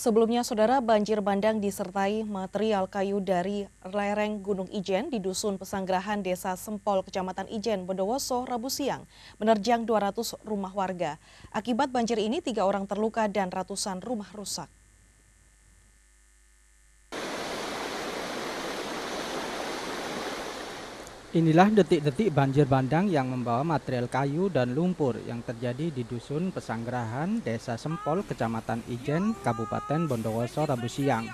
Sebelumnya, saudara banjir bandang disertai material kayu dari lereng Gunung Ijen di Dusun Pesanggerahan Desa Sempol, Kecamatan Ijen, Bondowoso, Rabu siang, menerjang 200 rumah warga. Akibat banjir ini, tiga orang terluka dan ratusan rumah rusak. Inilah detik-detik banjir bandang yang membawa material kayu dan lumpur yang terjadi di Dusun Pesanggerahan, Desa Sempol, Kecamatan Ijen, Kabupaten Bondowoso, Rabu siang.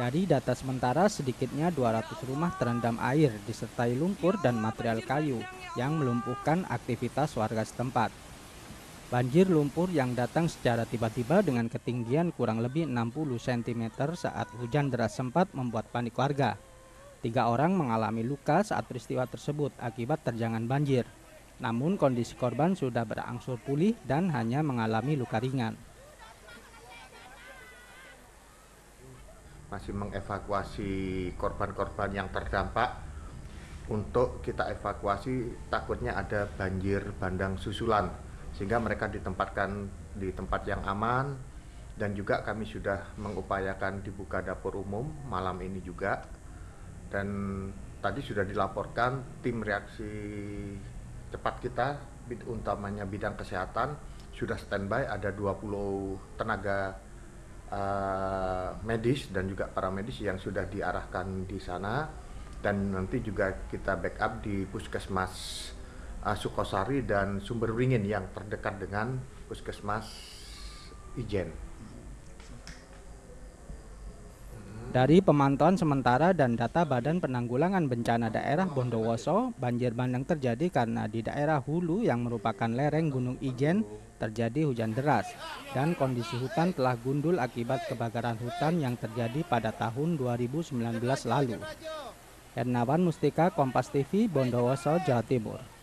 Dari data sementara, sedikitnya 200 rumah terendam air disertai lumpur dan material kayu yang melumpuhkan aktivitas warga setempat. Banjir lumpur yang datang secara tiba-tiba dengan ketinggian kurang lebih 60 cm saat hujan deras sempat membuat panik warga. Tiga orang mengalami luka saat peristiwa tersebut akibat terjangan banjir. Namun kondisi korban sudah berangsur pulih dan hanya mengalami luka ringan. Masih mengevakuasi korban-korban yang terdampak untuk kita evakuasi takutnya ada banjir bandang susulan sehingga mereka ditempatkan di tempat yang aman dan juga kami sudah mengupayakan dibuka dapur umum malam ini juga dan tadi sudah dilaporkan tim reaksi cepat kita utamanya bidang kesehatan sudah standby ada 20 tenaga uh, medis dan juga para medis yang sudah diarahkan di sana dan nanti juga kita backup di puskesmas uh, Sukosari dan Sumberringin yang terdekat dengan puskesmas Ijen. Dari pemantauan sementara dan data Badan Penanggulangan Bencana Daerah Bondowoso, banjir bandang terjadi karena di daerah hulu yang merupakan lereng Gunung Ijen terjadi hujan deras dan kondisi hutan telah gundul akibat kebakaran hutan yang terjadi pada tahun 2019 lalu. Hernawan Mustika, Kompas TV, Bondowoso, Jawa Timur.